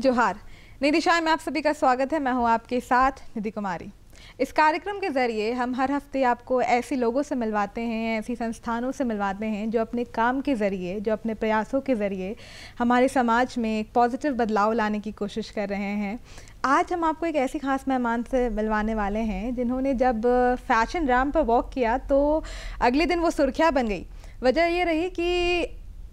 जोहार शाह में आप सभी का स्वागत है मैं हूं आपके साथ निधि कुमारी इस कार्यक्रम के ज़रिए हम हर हफ्ते आपको ऐसे लोगों से मिलवाते हैं ऐसी संस्थानों से मिलवाते हैं जो अपने काम के ज़रिए जो अपने प्रयासों के ज़रिए हमारे समाज में एक पॉजिटिव बदलाव लाने की कोशिश कर रहे हैं आज हम आपको एक ऐसी खास मेहमान से मिलवाने वाले हैं जिन्होंने जब फैशन राम पर वॉक किया तो अगले दिन वो सुर्खियाँ बन गई वजह ये रही कि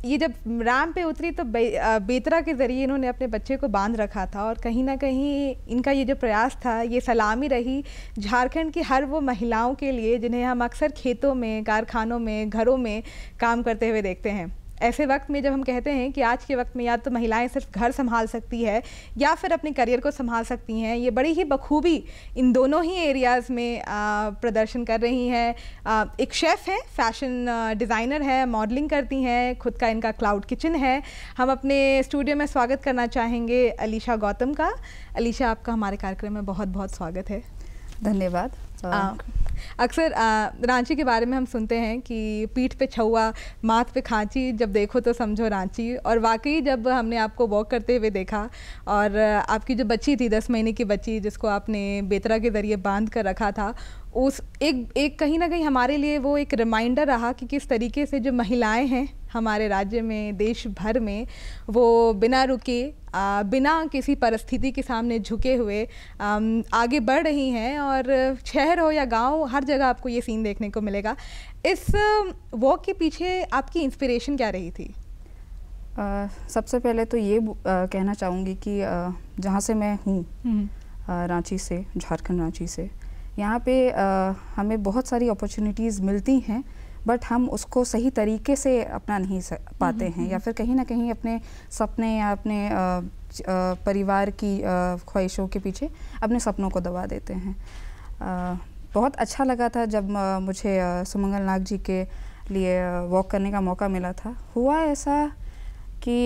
ये जब रैम पे उतरी तो बे, बेतरा के ज़रिए इन्होंने अपने बच्चे को बांध रखा था और कहीं ना कहीं इनका ये जो प्रयास था ये सलामी रही झारखंड की हर वो महिलाओं के लिए जिन्हें हम अक्सर खेतों में कारखानों में घरों में काम करते हुए देखते हैं ऐसे वक्त में जब हम कहते हैं कि आज के वक्त में या तो महिलाएं सिर्फ घर संभाल सकती है या फिर अपने करियर को संभाल सकती हैं ये बड़ी ही बखूबी इन दोनों ही एरियाज़ में प्रदर्शन कर रही हैं एक शेफ़ हैं फैशन डिज़ाइनर है मॉडलिंग करती हैं खुद का इनका क्लाउड किचन है हम अपने स्टूडियो में स्वागत करना चाहेंगे अलीशा गौतम का अलीशा आपका हमारे कार्यक्रम में बहुत बहुत स्वागत है धन्यवाद हाँ। अक्सर रांची के बारे में हम सुनते हैं कि पीठ पे छुआ माथ पे खांची जब देखो तो समझो रांची और वाकई जब हमने आपको वॉक करते हुए देखा और आपकी जो बच्ची थी दस महीने की बच्ची जिसको आपने बेतरा के ज़रिए बांध कर रखा था उस एक एक कहीं ना कहीं हमारे लिए वो एक रिमाइंडर रहा कि किस तरीके से जो महिलाएं हैं हमारे राज्य में देश भर में वो बिना रुके आ, बिना किसी परिस्थिति के सामने झुके हुए आ, आगे बढ़ रही हैं और शहर हो या गांव हर जगह आपको ये सीन देखने को मिलेगा इस वॉक के पीछे आपकी इंस्पिरेशन क्या रही थी आ, सबसे पहले तो ये आ, कहना चाहूँगी कि जहाँ से मैं हूँ हम्म। रांची से झारखंड रांची से यहाँ पे आ, हमें बहुत सारी अपॉर्चुनिटीज़ मिलती हैं बट हम उसको सही तरीके से अपना नहीं पाते हम्म, हैं या हम्म। फिर कहीं ना कहीं अपने सपने या अपने आ, आ, परिवार की ख्वाहिशों के पीछे अपने सपनों को दबा देते हैं आ, बहुत अच्छा लगा था जब आ, मुझे आ, सुमंगल नाग जी के लिए वॉक करने का मौका मिला था हुआ ऐसा कि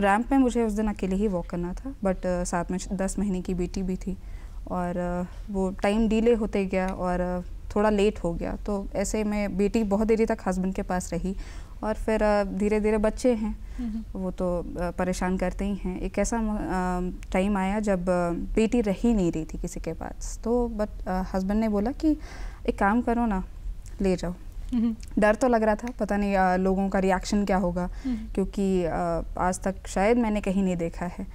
रैंप में मुझे उस दिन अकेले ही वॉक करना था बट साथ में दस महीने की बेटी भी थी और वो टाइम डिले होते गया और थोड़ा लेट हो गया तो ऐसे में बेटी बहुत देरी तक हस्बैंड के पास रही और फिर धीरे धीरे बच्चे हैं वो तो परेशान करते ही हैं एक ऐसा टाइम आया जब बेटी रही नहीं रही थी किसी के पास तो बट हस्बैंड ने बोला कि एक काम करो ना ले जाओ डर तो लग रहा था पता नहीं आ, लोगों का रिएक्शन क्या होगा क्योंकि आ, आज तक शायद मैंने कहीं नहीं देखा है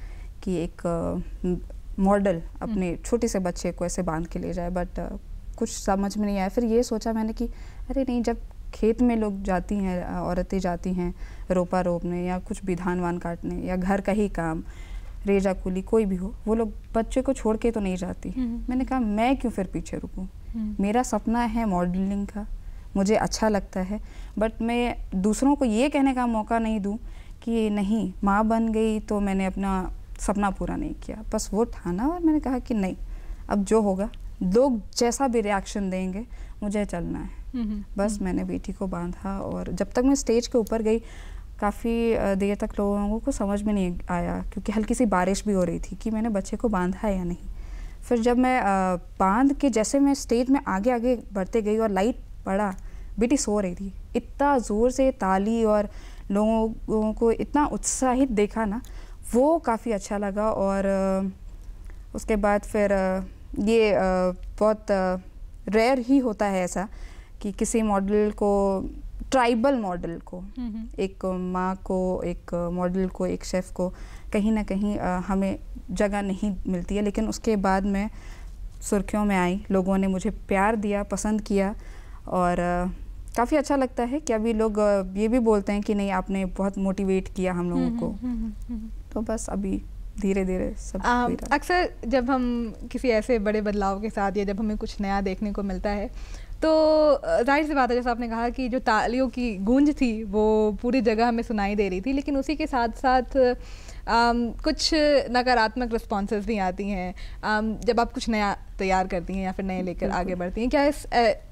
कि एक आ, मॉडल हम्म। अपने छोटे से बच्चे को ऐसे बांध के ले जाए बट uh, कुछ समझ में नहीं आया फिर ये सोचा मैंने कि अरे नहीं जब खेत में लोग जाती हैं औरतें जाती हैं रोपा रोपने या कुछ भी धान वान काटने या घर का ही काम रेजा कुली कोई भी हो वो लोग बच्चे को छोड़ के तो नहीं जाती हम्म। मैंने कहा मैं क्यों फिर पीछे रुकूं हम्म। मेरा सपना है मॉडलिंग का मुझे अच्छा लगता है बट मैं दूसरों को ये कहने का मौका नहीं दूँ कि नहीं माँ बन गई तो मैंने अपना सपना पूरा नहीं किया बस वो ठाना और मैंने कहा कि नहीं अब जो होगा लोग जैसा भी रिएक्शन देंगे मुझे चलना है हम्म, हम्म, बस हम्म। मैंने बेटी को बांधा और जब तक मैं स्टेज के ऊपर गई काफ़ी देर तक लोगों को समझ में नहीं आया क्योंकि हल्की सी बारिश भी हो रही थी कि मैंने बच्चे को बांधा है या नहीं फिर जब मैं बांध के जैसे मैं स्टेज में आगे आगे बढ़ते गई और लाइट पड़ा बेटी सो रही थी इतना ज़ोर से ताली और लोगों को इतना उत्साहित देखा ना वो काफ़ी अच्छा लगा और उसके बाद फिर ये बहुत रेयर ही होता है ऐसा कि किसी मॉडल को ट्राइबल मॉडल को हम्म, हम्म। एक माँ को एक मॉडल को एक शेफ़ को कहीं ना कहीं हमें जगह नहीं मिलती है लेकिन उसके बाद मैं सुर्खियों में आई लोगों ने मुझे प्यार दिया पसंद किया और काफ़ी अच्छा लगता है कि अभी लोग ये भी बोलते हैं कि नहीं आपने बहुत मोटिवेट किया हम लोगों हम्म, को तो बस अभी धीरे धीरे सब अक्सर जब हम किसी ऐसे बड़े बदलाव के साथ या जब हमें कुछ नया देखने को मिलता है तो जाहिर सी बात है जैसा आपने कहा कि जो तालियों की गूंज थी वो पूरी जगह हमें सुनाई दे रही थी लेकिन उसी के साथ साथ um, कुछ नकारात्मक रिस्पॉन्सेज भी आती हैं um, जब आप कुछ नया तैयार करती हैं या फिर नए लेकर आगे बढ़ती हैं क्या इस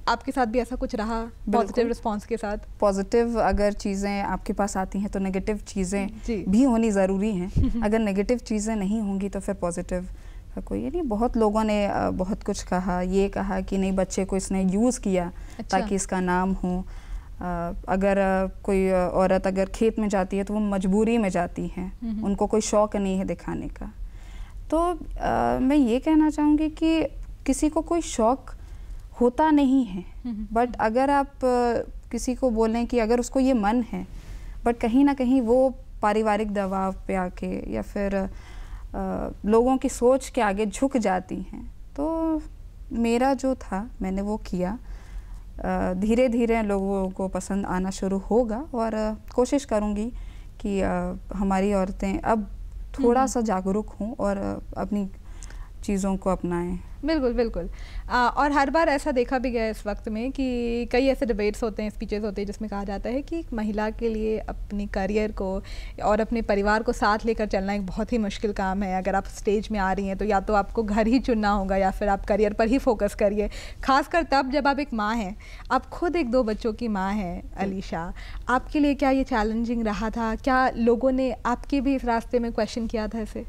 आपके साथ भी ऐसा कुछ रहा पॉजिटिव रिस्पॉन्स के साथ पॉजिटिव अगर चीज़ें आपके पास आती हैं तो नेगेटिव चीज़ें भी होनी ज़रूरी हैं अगर नेगेटिव चीज़ें नहीं होंगी तो फिर पॉजिटिव कोई नहीं बहुत लोगों ने बहुत कुछ कहा ये कहा कि नहीं बच्चे को इसने यूज़ किया अच्छा। ताकि इसका नाम हो अगर कोई औरत अगर खेत में जाती है तो वो मजबूरी में जाती हैं उनको कोई शौक नहीं है दिखाने का तो आ, मैं ये कहना चाहूँगी कि किसी को कोई शौक होता नहीं है बट अगर आप किसी को बोलें कि अगर उसको ये मन है बट कहीं ना कहीं वो पारिवारिक दबाव पे आके या फिर आ, लोगों की सोच के आगे झुक जाती हैं तो मेरा जो था मैंने वो किया धीरे धीरे लोगों को पसंद आना शुरू होगा और कोशिश करूँगी कि हमारी औरतें अब थोड़ा हम्म। सा जागरूक हों और अपनी चीज़ों को अपनाएं बिल्कुल बिल्कुल आ, और हर बार ऐसा देखा भी गया इस वक्त में कि कई ऐसे डिबेट्स होते हैं स्पीचेस होते हैं जिसमें कहा जाता है कि एक महिला के लिए अपने करियर को और अपने परिवार को साथ लेकर चलना एक बहुत ही मुश्किल काम है अगर आप स्टेज में आ रही हैं तो या तो आपको घर ही चुनना होगा या फिर आप करियर पर ही फोकस करिए खासकर तब जब आप एक माँ हैं आप खुद एक दो बच्चों की माँ हैं अलीशा आपके लिए क्या ये चैलेंजिंग रहा था क्या लोगों ने आपके भी इस रास्ते में क्वेश्चन किया था इसे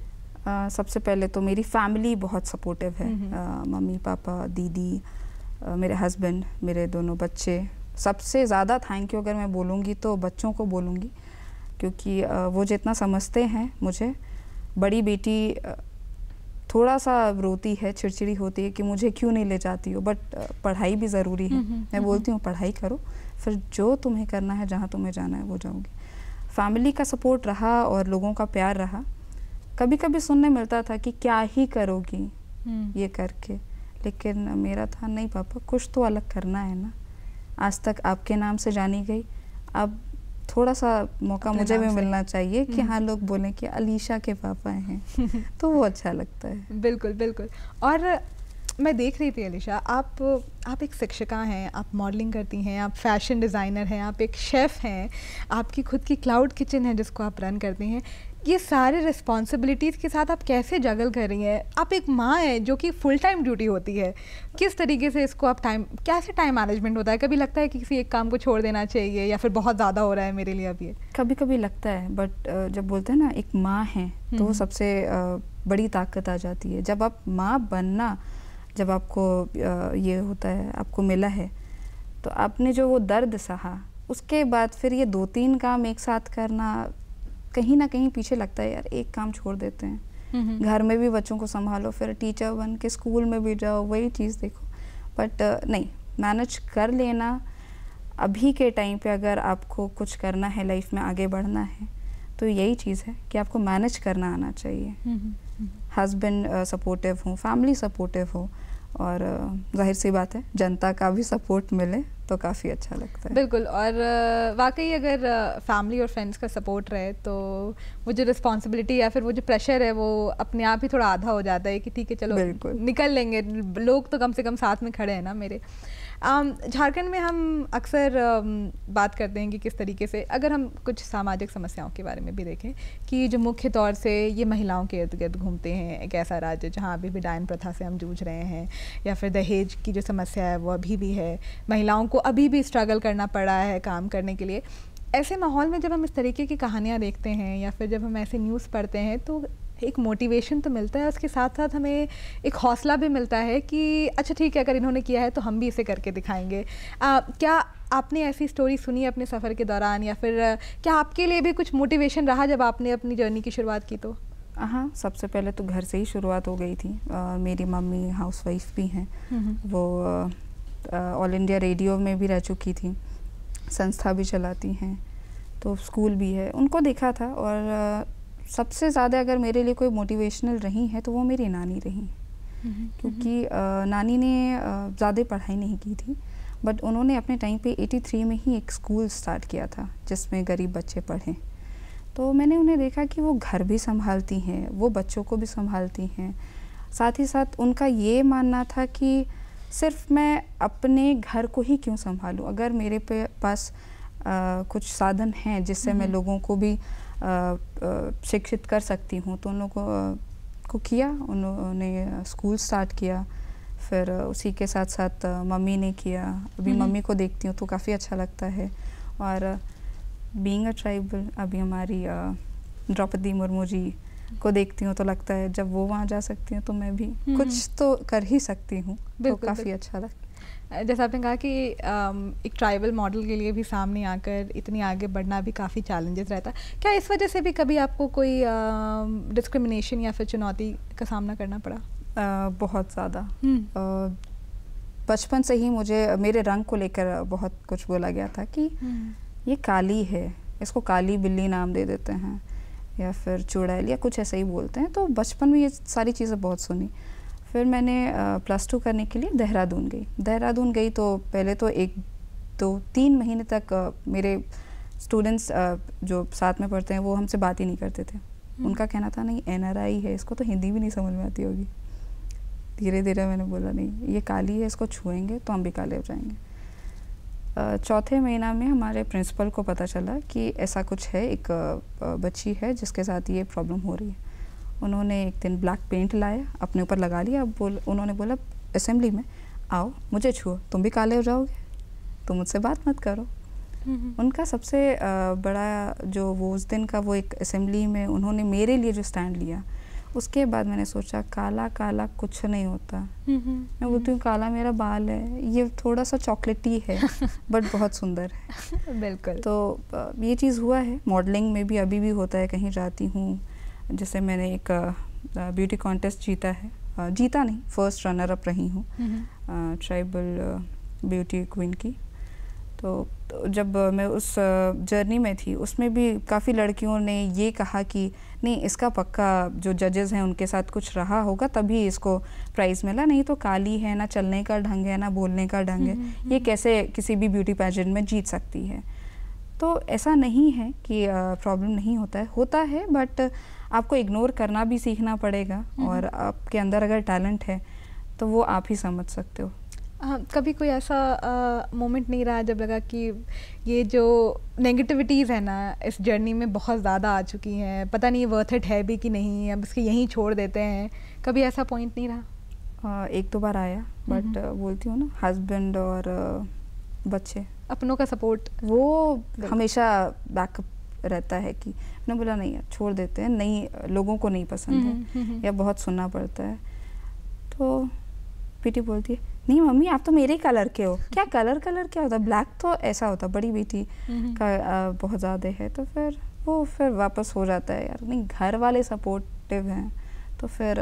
सबसे पहले तो मेरी फैमिली बहुत सपोर्टिव है मम्मी पापा दीदी मेरे हस्बैंड मेरे दोनों बच्चे सबसे ज़्यादा थैंक यू अगर मैं बोलूँगी तो बच्चों को बोलूँगी क्योंकि वो जितना समझते हैं मुझे बड़ी बेटी थोड़ा सा रोती है चिड़चिड़ी होती है कि मुझे क्यों नहीं ले जाती हो बट पढ़ाई भी ज़रूरी है मैं बोलती हूँ पढ़ाई करो फिर जो तुम्हें करना है जहाँ तुम्हें जाना है वो जाऊँगी फैमिली का सपोर्ट रहा और लोगों का प्यार रहा कभी कभी सुनने मिलता था कि क्या ही करोगी हम्म। ये करके लेकिन मेरा था नहीं पापा कुछ तो अलग करना है ना आज तक आपके नाम से जानी गई अब थोड़ा सा मौका मुझे भी मिलना चाहिए कि हम्म। हाँ लोग बोलें कि अलीशा के पापा हैं तो वो अच्छा लगता है बिल्कुल बिल्कुल और मैं देख रही थी अलीशा आप आप एक शिक्षिका हैं आप मॉडलिंग करती हैं आप फैशन डिज़ाइनर हैं आप एक शेफ़ हैं आपकी खुद की क्लाउड किचन है जिसको आप रन करती हैं ये सारे रिस्पॉन्सिबिलिटीज़ के साथ आप कैसे जगल कर रही हैं आप एक माँ हैं जो कि फुल टाइम ड्यूटी होती है किस तरीके से इसको आप टाइम कैसे टाइम मैनेजमेंट होता है कभी लगता है कि किसी एक काम को छोड़ देना चाहिए या फिर बहुत ज़्यादा हो रहा है मेरे लिए अब ये कभी कभी लगता है बट जब बोलते हैं ना एक माँ है तो हम्म। सबसे बड़ी ताकत आ जाती है जब आप माँ बनना जब आपको ये होता है आपको मिला है तो आपने जो वो दर्द सहा उसके बाद फिर ये दो तीन काम एक साथ करना कहीं ना कहीं पीछे लगता है यार एक काम छोड़ देते हैं हम्म, हम्म। घर में भी बच्चों को संभालो फिर टीचर बन के स्कूल में भी जाओ वही चीज़ देखो बट uh, नहीं मैनेज कर लेना अभी के टाइम पे अगर आपको कुछ करना है लाइफ में आगे बढ़ना है तो यही चीज़ है कि आपको मैनेज करना आना चाहिए हस्बैंड हम्म, सपोर्टिव uh, हो फैमिली सपोर्टिव हो और uh, जाहिर सी बात है जनता का भी सपोर्ट मिले तो काफ़ी अच्छा लगता है बिल्कुल और वाकई अगर फैमिली और फ्रेंड्स का सपोर्ट रहे तो वो जो रिस्पॉन्सिबिलिटी या फिर वो जो प्रेशर है वो अपने आप ही थोड़ा आधा हो जाता है कि ठीक है चलो निकल लेंगे लोग तो कम से कम साथ में खड़े हैं ना मेरे Um, झारखंड में हम अक्सर um, बात करते हैं कि किस तरीके से अगर हम कुछ सामाजिक समस्याओं के बारे में भी देखें कि जो मुख्य तौर से ये महिलाओं के इर्द गिर्द घूमते हैं एक ऐसा राज्य जहाँ अभी भी डायन प्रथा से हम जूझ रहे हैं या फिर दहेज की जो समस्या है वो अभी भी है महिलाओं को अभी भी स्ट्रगल करना पड़ा है काम करने के लिए ऐसे माहौल में जब हम इस तरीके की कहानियाँ देखते हैं या फिर जब हम ऐसे न्यूज़ पढ़ते हैं तो एक मोटिवेशन तो मिलता है उसके साथ साथ हमें एक हौसला भी मिलता है कि अच्छा ठीक है अगर इन्होंने किया है तो हम भी इसे करके दिखाएंगे आ, क्या आपने ऐसी स्टोरी सुनी अपने सफ़र के दौरान या फिर क्या आपके लिए भी कुछ मोटिवेशन रहा जब आपने अपनी जर्नी की शुरुआत की तो हाँ सबसे पहले तो घर से ही शुरुआत हो गई थी आ, मेरी मम्मी हाउस भी हैं वो ऑल इंडिया रेडियो में भी रह चुकी थी संस्था भी चलाती हैं तो स्कूल भी है उनको देखा था और सबसे ज़्यादा अगर मेरे लिए कोई मोटिवेशनल रही है तो वो मेरी नानी रही क्योंकि नानी ने ज़्यादा पढ़ाई नहीं की थी बट उन्होंने अपने टाइम पे 83 में ही एक स्कूल स्टार्ट किया था जिसमें गरीब बच्चे पढ़ें तो मैंने उन्हें देखा कि वो घर भी संभालती हैं वो बच्चों को भी संभालती हैं साथ ही साथ उनका ये मानना था कि सिर्फ मैं अपने घर को ही क्यों संभालूं अगर मेरे पे पास आ, कुछ साधन हैं जिससे मैं लोगों को भी शिक्षित कर सकती हूँ तो उन लोगों को किया उन्होंने स्कूल स्टार्ट किया फिर उसी के साथ साथ मम्मी ने किया अभी हम्म। मम्मी को देखती हूँ तो काफ़ी अच्छा लगता है और बीइंग अ ट्राइबल अभी हमारी द्रौपदी मुर्मू जी को देखती हूँ तो लगता है जब वो वहाँ जा सकती हैं तो मैं भी हम्म। कुछ तो कर ही सकती हूँ तो काफ़ी अच्छा लगता है जैसा आपने कहा कि एक ट्राइबल मॉडल के लिए भी सामने आकर इतनी आगे बढ़ना भी काफ़ी चैलेंजेस रहता है क्या इस वजह से भी कभी आपको कोई डिस्क्रिमिनेशन या फिर चुनौती का सामना करना पड़ा बहुत ज़्यादा हम्म। बचपन से ही मुझे मेरे रंग को लेकर बहुत कुछ बोला गया था कि हम्म। ये काली है इसको काली बिल्ली नाम दे देते हैं या फिर चुड़ैल या कुछ ऐसा ही बोलते हैं तो बचपन में ये सारी चीज़ें बहुत सुनी फिर मैंने प्लस टू करने के लिए देहरादून गई देहरादून गई तो पहले तो एक दो तीन महीने तक मेरे स्टूडेंट्स जो साथ में पढ़ते हैं वो हमसे बात ही नहीं करते थे हम्म। उनका कहना था नहीं एन है इसको तो हिंदी भी नहीं समझ में आती होगी धीरे धीरे मैंने बोला नहीं ये काली है इसको छुएंगे तो हम भी काले हो जाएंगे चौथे महीना में हमारे प्रिंसिपल को पता चला कि ऐसा कुछ है एक बच्ची है जिसके साथ ये प्रॉब्लम हो रही है उन्होंने एक दिन ब्लैक पेंट लाया अपने ऊपर लगा लिया अब बोल उन्होंने बोला असेंबली में आओ मुझे छुओ तुम भी काले हो जाओगे तुम मुझसे बात मत करो उनका सबसे बड़ा जो वो उस दिन का वो एक असेंबली में उन्होंने मेरे लिए जो स्टैंड लिया उसके बाद मैंने सोचा काला काला कुछ नहीं होता मैं बोलती हूँ हम्म। काला मेरा बाल है ये थोड़ा सा चॉकलेटी है बट बहुत सुंदर है बिल्कुल तो ये चीज़ हुआ है मॉडलिंग में भी अभी भी होता है कहीं जाती हूँ जैसे मैंने एक ब्यूटी कॉन्टेस्ट जीता है जीता नहीं फर्स्ट रनर अप रही हूँ ट्राइबल ब्यूटी क्वीन की तो, तो जब मैं उस जर्नी में थी उसमें भी काफ़ी लड़कियों ने ये कहा कि नहीं इसका पक्का जो जजेस हैं उनके साथ कुछ रहा होगा तभी इसको प्राइज़ मिला नहीं तो काली है ना चलने का ढंग है ना बोलने का ढंग है हम्म, ये हम्म। कैसे किसी भी ब्यूटी पैजेंट में जीत सकती है तो ऐसा नहीं है कि प्रॉब्लम नहीं होता है होता है बट आपको इग्नोर करना भी सीखना पड़ेगा हम्म। और आपके अंदर अगर टैलेंट है तो वो आप ही समझ सकते हो आ, कभी कोई ऐसा मोमेंट नहीं रहा जब लगा कि ये जो नेगेटिविटीज़ है ना इस जर्नी में बहुत ज़्यादा आ चुकी हैं पता नहीं वर्थ इट है भी कि नहीं अब इसके यहीं छोड़ देते हैं कभी ऐसा पॉइंट नहीं रहा आ, एक दो तो बार आया बट हम्म। बोलती हूँ ना हस्बैंड और बच्चे अपनों का सपोर्ट वो हमेशा बैकअप रहता है कि ना बोला नहीं यार छोड़ देते हैं नहीं लोगों को नहीं पसंद है हम्म, हम्म, हम्म, या बहुत सुनना पड़ता है तो बेटी बोलती है नहीं मम्मी आप तो मेरे ही कलर के हो क्या कलर कलर क्या होता ब्लैक तो ऐसा होता बड़ी बेटी का बहुत ज़्यादा है तो फिर वो फिर वापस हो जाता है यार नहीं घर वाले सपोर्टिव हैं तो फिर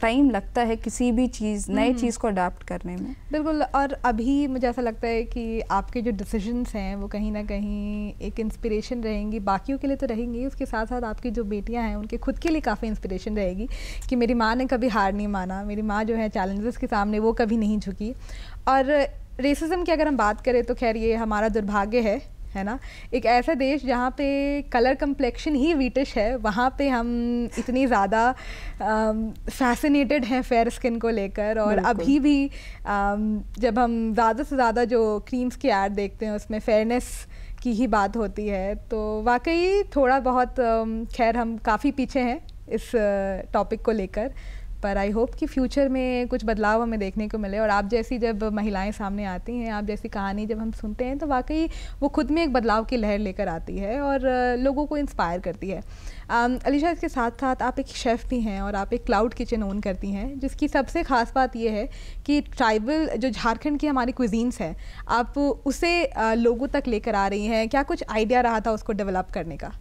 टाइम लगता है किसी भी चीज़ नए चीज़ को अडाप्ट करने में बिल्कुल और अभी मुझे ऐसा लगता है कि आपके जो डिसीजंस हैं वो कहीं ना कहीं एक इंस्पिरेशन रहेंगी बाकियों के लिए तो रहेंगी उसके साथ साथ आपकी जो बेटियां हैं उनके खुद के लिए काफ़ी इंस्पिरेशन रहेगी कि मेरी माँ ने कभी हार नहीं माना मेरी माँ जो है चैलेंजेस के सामने वो कभी नहीं झुकी और रेसिज्म की अगर हम बात करें तो खैर ये हमारा दुर्भाग्य है है ना एक ऐसा देश जहाँ पे कलर कम्प्लेक्शन ही वीटिश है वहाँ पे हम इतनी ज़्यादा फैसिनेटेड हैं फेयर स्किन को लेकर और अभी भी um, जब हम ज़्यादा से ज़्यादा जो क्रीम्स की एड देखते हैं उसमें फेयरनेस की ही बात होती है तो वाकई थोड़ा बहुत um, खैर हम काफ़ी पीछे हैं इस टॉपिक uh, को लेकर पर आई होप कि फ्यूचर में कुछ बदलाव हमें देखने को मिले और आप जैसी जब महिलाएं सामने आती हैं आप जैसी कहानी जब हम सुनते हैं तो वाकई वो खुद में एक बदलाव की लहर लेकर आती है और लोगों को इंस्पायर करती है अलीशा इसके साथ साथ आप एक शेफ़ भी हैं और आप एक क्लाउड किचन ओन करती हैं जिसकी सबसे ख़ास बात यह है कि ट्राइबल जो झारखंड की हमारी क्विजींस हैं आप उसे लोगों तक लेकर आ रही हैं क्या कुछ आइडिया रहा था उसको डेवलप करने का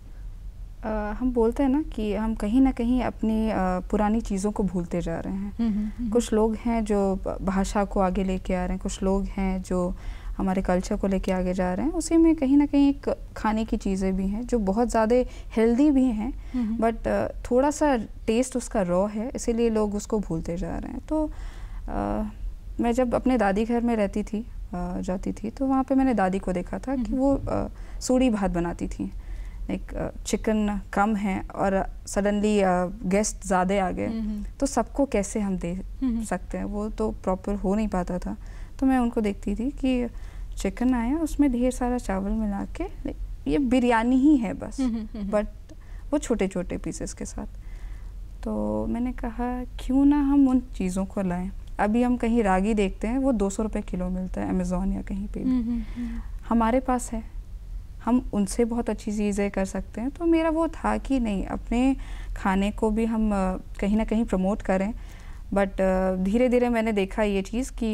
हम बोलते हैं ना कि हम कहीं ना कहीं अपनी पुरानी चीज़ों को भूलते जा रहे हैं नहीं, हम्म, नहीं। हम्म, हम्म। कुछ लोग हैं जो भाषा को आगे लेके आ रहे हैं कुछ लोग हैं जो हमारे कल्चर को लेके आगे जा रहे हैं उसी में कहीं ना कहीं एक खाने की चीज़ें भी हैं जो बहुत ज़्यादा हेल्दी भी हैं बट थोड़ा सा टेस्ट उसका रॉ है इसीलिए लोग उसको भूलते जा रहे हैं तो आ, मैं जब अपने दादी घर में रहती थी जाती थी तो वहाँ पे मैंने दादी को देखा था कि वो सूढ़ी भात बनाती थी लाइक चिकन कम है और सडनली गेस्ट ज़्यादा आ गए हम्म, हम्म। तो सबको कैसे हम दे हम्म, सकते हैं वो तो प्रॉपर हो नहीं पाता था तो मैं उनको देखती थी कि चिकन आया उसमें ढेर सारा चावल मिला के ये बिरयानी ही है बस बट वो छोटे छोटे पीसेस के साथ तो मैंने कहा क्यों ना हम उन चीज़ों को लाएं अभी हम कहीं रागी देखते हैं वो दो सौ रुपये किलो मिलता है अमेज़ोन या कहीं पे भी हमारे पास है हम उनसे बहुत अच्छी चीज़ें कर सकते हैं तो मेरा वो था कि नहीं अपने खाने को भी हम कहीं ना कहीं प्रमोट करें बट धीरे धीरे मैंने देखा ये चीज़ कि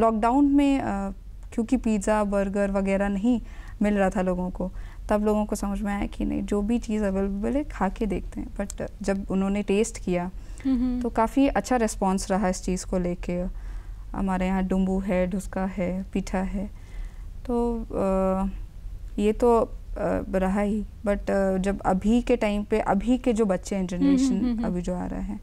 लॉकडाउन में क्योंकि पिज़्ज़ा बर्गर वगैरह नहीं मिल रहा था लोगों को तब लोगों को समझ में आया कि नहीं जो भी चीज़ अवेलेबल है खा के देखते हैं बट जब उन्होंने टेस्ट किया तो काफ़ी अच्छा रिस्पॉन्स रहा इस चीज़ को लेके हमारे यहाँ डुम्बू है ढुसका है पीठा है तो आ, ये तो रहा ही बट जब अभी के टाइम पे अभी के जो बच्चे हैं जनरेशन हम्म, हम्म, हम्म, अभी जो आ रहे हैं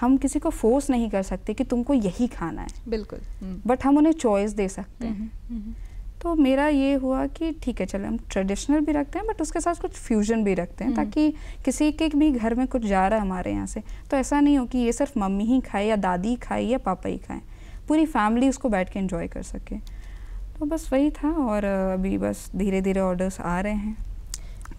हम किसी को फोर्स नहीं कर सकते कि तुमको यही खाना है बिल्कुल बट हम उन्हें चॉइस दे सकते हैं तो मेरा ये हुआ कि ठीक है चलो हम ट्रेडिशनल भी रखते हैं बट उसके साथ कुछ फ्यूजन भी रखते हैं ताकि किसी के भी घर में कुछ जा रहा है हमारे यहाँ से तो ऐसा नहीं हो कि ये सिर्फ मम्मी ही खाए या दादी खाए या पापा ही खाएँ पूरी फैमिली उसको बैठ के इन्जॉय कर सके तो बस वही था और अभी बस धीरे धीरे ऑर्डर्स आ रहे हैं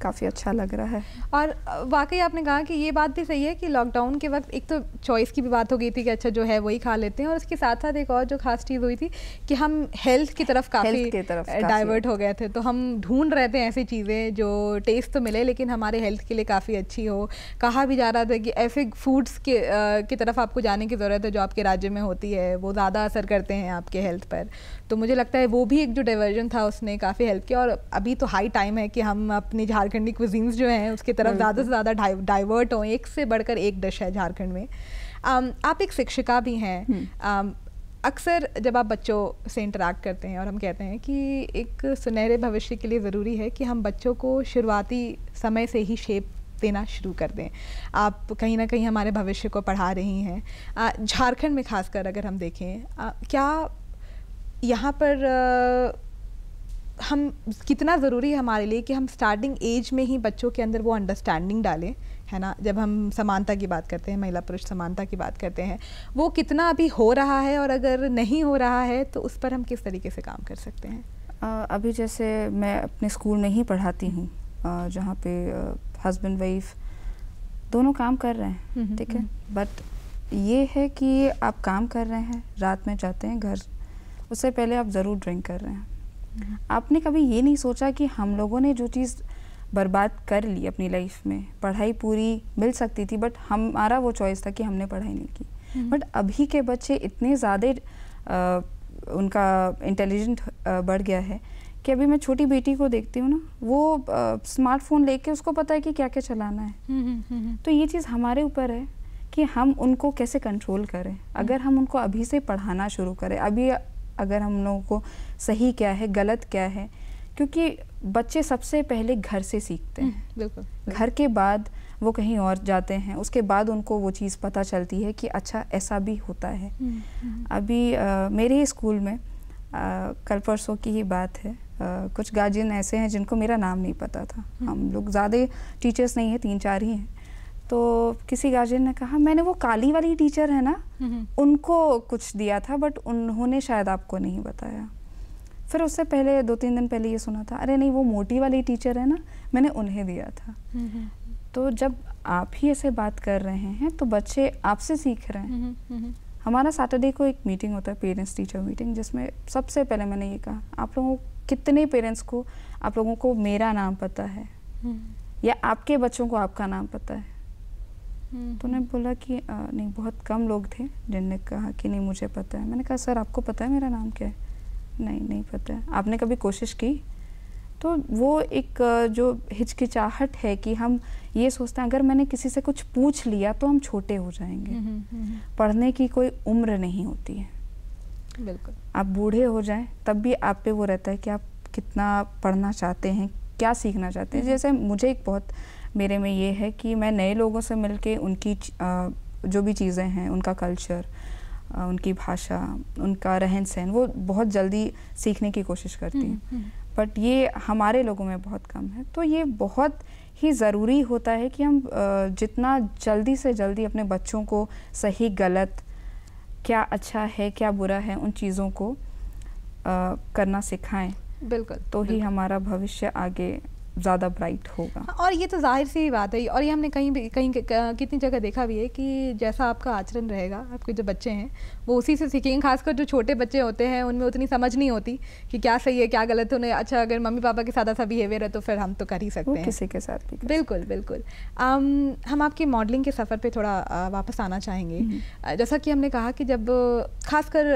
काफ़ी अच्छा लग रहा है और वाकई आपने कहा कि ये बात भी सही है कि लॉकडाउन के वक्त एक तो चॉइस की भी बात हो गई थी कि अच्छा जो है वही खा लेते हैं और उसके साथ साथ एक और जो खास चीज़ हुई थी कि हम हेल्थ की तरफ काफ़ी डाइवर्ट हो गए थे तो हम ढूंढ रहे थे ऐसी चीज़ें जो टेस्ट तो मिले लेकिन हमारे हेल्थ के लिए काफ़ी अच्छी हो कहा भी जा रहा था कि ऐसे फूड्स के आ, की तरफ आपको जाने की ज़रूरत है जो आपके राज्य में होती है वो ज़्यादा असर करते हैं आपके हेल्थ पर तो मुझे लगता है वो भी एक जो डाइवर्जन था उसने काफ़ी हेल्प किया और अभी तो हाई टाइम है कि हम अपनी झारखंडी क्विजींस जो हैं उसकी तरफ ज़्यादा से ज़्यादा डाइवर्ट हों एक से बढ़कर एक डिश है झारखंड में आप एक शिक्षिका भी हैं हम्म। अक्सर जब आप बच्चों से इंटरेक्ट करते हैं और हम कहते हैं कि एक सुनहरे भविष्य के लिए ज़रूरी है कि हम बच्चों को शुरुआती समय से ही शेप देना शुरू कर दें आप कहीं ना कहीं हमारे भविष्य को पढ़ा रही हैं झारखंड में खासकर अगर हम देखें आ, क्या यहाँ पर आ, हम कितना ज़रूरी है हमारे लिए कि हम स्टार्टिंग एज में ही बच्चों के अंदर वो अंडरस्टैंडिंग डालें है ना जब हम समानता की बात करते हैं महिला पुरुष समानता की बात करते हैं वो कितना अभी हो रहा है और अगर नहीं हो रहा है तो उस पर हम किस तरीके से काम कर सकते हैं अभी जैसे मैं अपने स्कूल में ही पढ़ाती हूँ जहाँ पे हस्बैंड वाइफ दोनों काम कर रहे हैं हम्म, ठीक है बट हम्म, हम्म। ये है कि आप काम कर रहे हैं रात में जाते हैं घर उससे पहले आप ज़रूर ड्रिंक कर रहे हैं आपने कभी ये नहीं सोचा कि हम लोगों ने जो चीज़ बर्बाद कर ली अपनी लाइफ में पढ़ाई पूरी मिल सकती थी बट हमारा वो चॉइस था कि हमने पढ़ाई नहीं की बट हम्म। अभी के बच्चे इतने ज़्यादा उनका इंटेलिजेंट बढ़ गया है कि अभी मैं छोटी बेटी को देखती हूँ ना वो स्मार्टफोन लेके उसको पता है कि क्या क्या चलाना है हम्म, हम्म, तो ये चीज़ हमारे ऊपर है कि हम उनको कैसे कंट्रोल करें अगर हम उनको अभी से पढ़ाना शुरू करें अभी अगर हम लोगों को सही क्या है गलत क्या है क्योंकि बच्चे सबसे पहले घर से सीखते हैं हम्म, बिल्कुल घर के बाद वो कहीं और जाते हैं उसके बाद उनको वो चीज़ पता चलती है कि अच्छा ऐसा भी होता है हम्म, हम्म। अभी आ, मेरे ही स्कूल में आ, कल परसों की ही बात है आ, कुछ गार्जियन ऐसे हैं जिनको मेरा नाम नहीं पता था हम लोग ज़्यादा टीचर्स नहीं हैं तीन चार ही हैं तो किसी गार्जियन ने कहा मैंने वो काली वाली टीचर है ना उनको कुछ दिया था बट उन्होंने शायद आपको नहीं बताया फिर उससे पहले दो तीन दिन पहले ये सुना था अरे नहीं वो मोटी वाली टीचर है ना मैंने उन्हें दिया था तो जब आप ही ऐसे बात कर रहे हैं तो बच्चे आपसे सीख रहे हैं हमारा सैटरडे को एक मीटिंग होता है पेरेंट्स टीचर मीटिंग जिसमें सबसे पहले मैंने ये कहा आप लोगों कितने पेरेंट्स को आप लोगों को मेरा नाम पता है हम्म। या आपके बच्चों को आपका नाम पता है हम्म। तो उन्हें बोला कि आ, नहीं बहुत कम लोग थे जिनने कहा कि नहीं मुझे पता है मैंने कहा सर आपको पता है मेरा नाम क्या है नहीं नहीं पता है आपने कभी कोशिश की तो वो एक जो हिचकिचाहट है कि हम ये सोचते हैं अगर मैंने किसी से कुछ पूछ लिया तो हम छोटे हो जाएंगे नहीं, हम्म, नहीं। हम्म, पढ़ने की कोई उम्र नहीं होती है बिल्कुल आप बूढ़े हो जाए तब भी आप पे वो रहता है कि आप कितना पढ़ना चाहते हैं क्या सीखना चाहते हैं जैसे मुझे एक बहुत मेरे में ये है कि मैं नए लोगों से मिल के उनकी जो भी चीज़ें हैं उनका कल्चर उनकी भाषा उनका रहन सहन वो बहुत जल्दी सीखने की कोशिश करती हम्म, हैं हम्म। बट ये हमारे लोगों में बहुत कम है तो ये बहुत ही ज़रूरी होता है कि हम जितना जल्दी से जल्दी अपने बच्चों को सही गलत क्या अच्छा है क्या बुरा है उन चीज़ों को करना सिखाएं बिल्कुल तो ही बिल्कुल। हमारा भविष्य आगे ज़्यादा ब्राइट होगा हाँ, और ये तो जाहिर सी बात है और ये हमने कहीं भी कहीं कितनी जगह देखा भी है कि जैसा आपका आचरण रहेगा आपके जो बच्चे हैं वो उसी से सीखेंगे खासकर जो छोटे बच्चे होते हैं उनमें उतनी समझ नहीं होती कि क्या सही है क्या गलत है उन्हें अच्छा अगर मम्मी पापा के साथ ऐसा बिहेवियर है तो फिर हम तो कर ही सकते हैं किसी के साथ भी बिल्कुल बिल्कुल um, हम आपकी मॉडलिंग के सफ़र पर थोड़ा वापस आना चाहेंगे हम्म। जैसा कि हमने कहा कि जब खासकर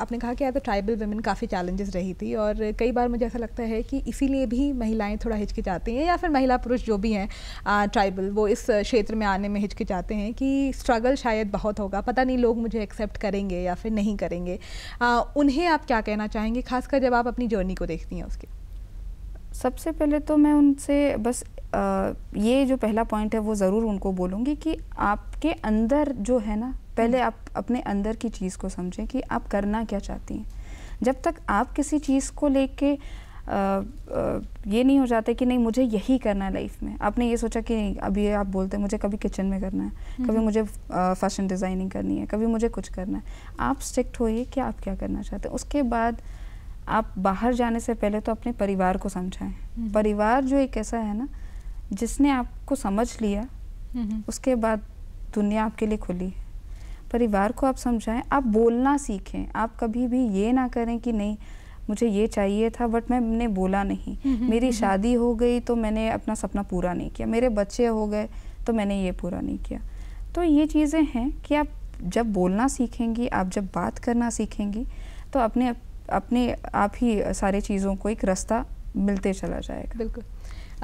आपने कहा कि एज अ ट्राइबल वेमेन काफ़ी चैलेंजेस रही थी और कई बार मुझे ऐसा लगता है कि इसीलिए भी महिलाएं थोड़ा हिचकिचाती हैं या फिर महिला पुरुष जो भी हैं ट्राइबल वो इस क्षेत्र में आने में हिचकिचाते हैं कि स्ट्रगल शायद बहुत होगा पता नहीं लोग मुझे एक्सेप्ट करेंगे करेंगे या फिर नहीं करेंगे आ, उन्हें आप क्या कहना चाहेंगे खासकर जब आप अपनी जर्नी को देखती हैं उसके सबसे पहले तो मैं उनसे बस आ, ये जो पहला पॉइंट है वो ज़रूर उनको बोलूँगी कि आपके अंदर जो है ना पहले हम्म। आप अपने अंदर की चीज़ को समझें कि आप करना क्या चाहती हैं जब तक आप किसी चीज़ को लेके ये नहीं हो जाता कि नहीं मुझे यही करना है लाइफ में आपने ये सोचा कि नहीं अभी आप बोलते हैं मुझे कभी किचन में करना है हम्म कभी हम्म। मुझे फैशन डिज़ाइनिंग करनी है कभी मुझे कुछ करना है आप स्ट्रिक्ट होइए कि आप क्या करना चाहते हैं उसके बाद आप बाहर जाने से पहले तो अपने परिवार को समझाएं हम्म परिवार जो एक ऐसा है ना जिसने आपको समझ लिया उसके बाद दुनिया आपके लिए खुली है परिवार को आप समझाएं आप बोलना सीखें आप कभी भी ये ना करें कि नहीं मुझे ये चाहिए था बट मैंने बोला नहीं हम्म, हम्म, मेरी हम्म, शादी हो गई तो मैंने अपना सपना पूरा नहीं किया मेरे बच्चे हो गए तो मैंने ये पूरा नहीं किया तो ये चीज़ें हैं कि आप जब बोलना सीखेंगी आप जब बात करना सीखेंगी तो अपने अपने आप ही सारी चीज़ों को एक रास्ता मिलते चला जाएगा बिल्कुल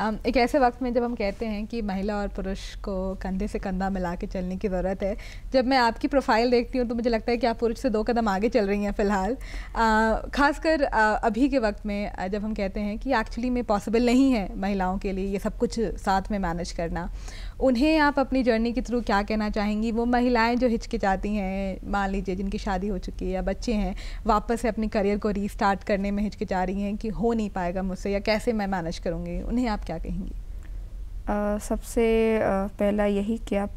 Um, एक ऐसे वक्त में जब हम कहते हैं कि महिला और पुरुष को कंधे से कंधा मिला के चलने की ज़रूरत है जब मैं आपकी प्रोफाइल देखती हूँ तो मुझे लगता है कि आप पुरुष से दो कदम आगे चल रही हैं फ़िलहाल uh, ख़ासकर uh, अभी के वक्त में uh, जब हम कहते हैं कि एक्चुअली में पॉसिबल नहीं है महिलाओं के लिए ये सब कुछ साथ में मैनेज करना उन्हें आप अपनी जर्नी के थ्रू क्या कहना चाहेंगी वो महिलाएं जो हिचकिचाती हैं मान लीजिए जिनकी शादी हो चुकी है या बच्चे हैं वापस से अपने करियर को रीस्टार्ट करने में हिचकिचा रही हैं कि हो नहीं पाएगा मुझसे या कैसे मैं मैनेज करूँगी उन्हें आप क्या कहेंगी आ, सबसे पहला यही कि आप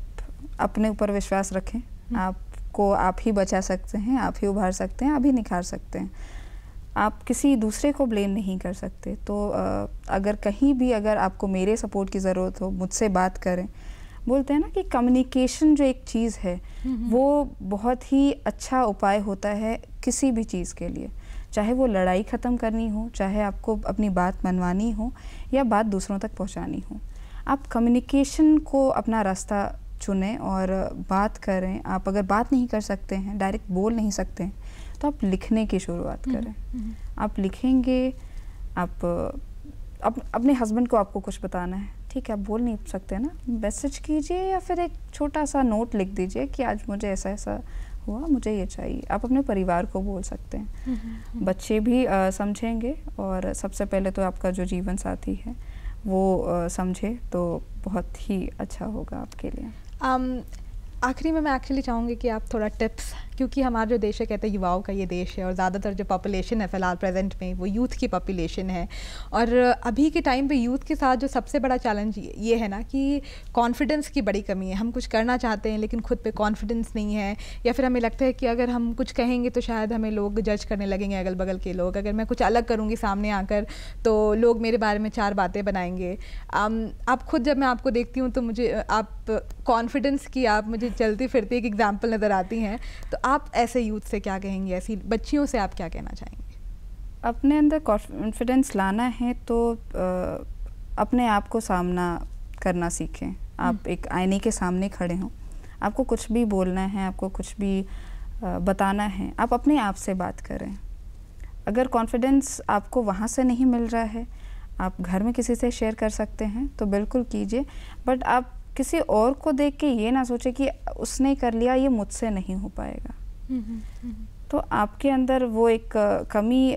अपने ऊपर विश्वास रखें हम्म। आपको आप ही बचा सकते हैं आप ही उभार सकते हैं आप ही निखार सकते हैं आप किसी दूसरे को ब्लेम नहीं कर सकते तो अगर कहीं भी अगर आपको मेरे सपोर्ट की ज़रूरत हो मुझसे बात करें बोलते हैं ना कि कम्युनिकेशन जो एक चीज़ है वो बहुत ही अच्छा उपाय होता है किसी भी चीज़ के लिए चाहे वो लड़ाई ख़त्म करनी हो चाहे आपको अपनी बात मनवानी हो या बात दूसरों तक पहुंचानी हो आप कम्युनिकेशन को अपना रास्ता चुनें और बात करें आप अगर बात नहीं कर सकते हैं डायरेक्ट बोल नहीं सकते हैं तो आप लिखने की शुरुआत हम्म, करें हम्म, हम्म। आप लिखेंगे आप अप, अपने हस्बैंड को आपको कुछ बताना है ठीक है आप बोल नहीं सकते ना मैसेज कीजिए या फिर एक छोटा सा नोट लिख दीजिए कि आज मुझे ऐसा ऐसा हुआ मुझे ये चाहिए आप अपने परिवार को बोल सकते हैं बच्चे भी समझेंगे और सबसे पहले तो आपका जो जीवन साथी है वो समझे तो बहुत ही अच्छा होगा आपके लिए um, आखिरी में मैं एक्चुअली चाहूँगी कि आप थोड़ा टिप्स क्योंकि हमारा जो देश है कहते हैं युवाओं का ये देश है और ज़्यादातर जो पॉपुलेशन है फ़िलहाल प्रेजेंट में वो यूथ की पॉपुलेशन है और अभी के टाइम पे यूथ के साथ जो सबसे बड़ा चैलेंज ये है ना कि कॉन्फिडेंस की बड़ी कमी है हम कुछ करना चाहते हैं लेकिन खुद पे कॉन्फिडेंस नहीं है या फिर हमें लगता है कि अगर हम कुछ कहेंगे तो शायद हमें लोग जज करने लगेंगे अगल बगल के लोग अगर मैं कुछ अलग करूँगी सामने आकर तो लोग मेरे बारे में चार बातें बनाएंगे आप खुद जब मैं आपको देखती हूँ तो मुझे आप कॉन्फिडेंस की आप मुझे चलती फिरती एक एग्जाम्पल नज़र आती हैं तो आप ऐसे यूथ से क्या कहेंगी ऐसी बच्चियों से आप क्या कहना चाहेंगे अपने अंदर कॉन्फिडेंस लाना है तो आ, अपने आप को सामना करना सीखें आप हम्म। एक आईने के सामने खड़े हों आपको कुछ भी बोलना है आपको कुछ भी आ, बताना है आप अपने आप से बात करें अगर कॉन्फिडेंस आपको वहाँ से नहीं मिल रहा है आप घर में किसी से शेयर कर सकते हैं तो बिल्कुल कीजिए बट आप किसी और को देख के ये ना सोचे कि उसने कर लिया ये मुझसे नहीं हो पाएगा हम्म, हम्म, हम्म। तो आपके अंदर वो एक कमी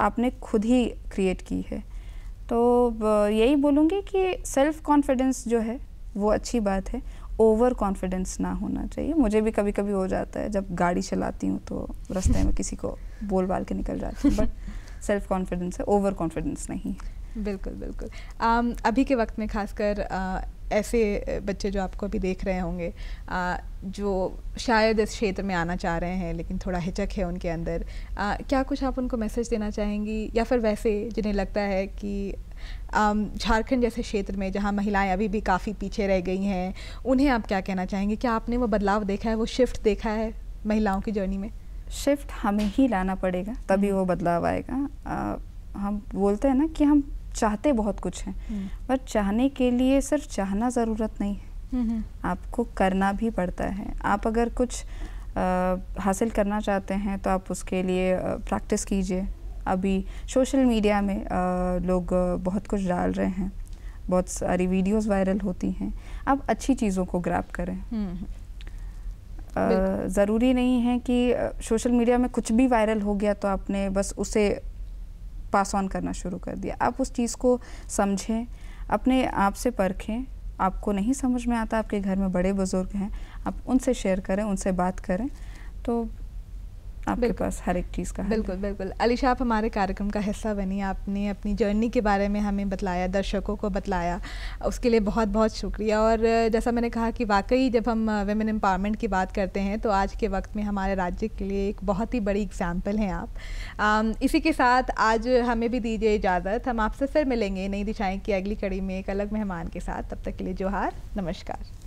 आपने खुद ही क्रिएट की है तो यही बोलूँगी कि सेल्फ कॉन्फिडेंस जो है वो अच्छी बात है ओवर कॉन्फिडेंस ना होना चाहिए मुझे भी कभी कभी हो जाता है जब गाड़ी चलाती हूँ तो रास्ते में किसी को बोल बाल के निकल जाती हूँ बट सेल्फ कॉन्फिडेंस है ओवर कॉन्फिडेंस नहीं बिल्कुल बिल्कुल um, अभी के वक्त में खासकर uh, ऐसे बच्चे जो आपको अभी देख रहे होंगे आ, जो शायद इस क्षेत्र में आना चाह रहे हैं लेकिन थोड़ा हिचक है उनके अंदर आ, क्या कुछ आप उनको मैसेज देना चाहेंगी या फिर वैसे जिन्हें लगता है कि झारखंड जैसे क्षेत्र में जहाँ महिलाएं अभी भी काफ़ी पीछे रह गई हैं उन्हें आप क्या कहना चाहेंगे क्या आपने वो बदलाव देखा है वो शिफ्ट देखा है महिलाओं की जर्नी में शिफ्ट हमें ही लाना पड़ेगा तभी हम्म। वो बदलाव आएगा आ, हम बोलते हैं ना कि हम चाहते बहुत कुछ हैं हम्म। बट चाहने के लिए सिर्फ चाहना ज़रूरत नहीं है हम्म, हम्म। आपको करना भी पड़ता है आप अगर कुछ आ, हासिल करना चाहते हैं तो आप उसके लिए प्रैक्टिस कीजिए अभी सोशल मीडिया में आ, लोग बहुत कुछ डाल रहे हैं बहुत सारी वीडियोस वायरल होती हैं आप अच्छी चीज़ों को ग्रैप करें ज़रूरी नहीं है कि सोशल मीडिया में कुछ भी वायरल हो गया तो आपने बस उसे पास ऑन करना शुरू कर दिया आप उस चीज़ को समझें अपने आप से परखें आपको नहीं समझ में आता आपके घर में बड़े बुज़ुर्ग हैं आप उनसे शेयर करें उनसे बात करें तो आपके पास हर एक चीज़ का बिल्कुल बिल्कुल अलीशा आप हमारे कार्यक्रम का हिस्सा बनी आपने अपनी जर्नी के बारे में हमें बतलाया दर्शकों को बतलाया उसके लिए बहुत बहुत शुक्रिया और जैसा मैंने कहा कि वाकई जब हम वेमेन एम्पावरमेंट की बात करते हैं तो आज के वक्त में हमारे राज्य के लिए एक बहुत ही बड़ी एग्जाम्पल हैं आप इसी के साथ आज हमें भी दीजिए इजाज़त हम आपसे फिर मिलेंगे नई दिशाएँ की अगली कड़ी में एक अलग मेहमान के साथ तब तक के लिए जोहार नमस्कार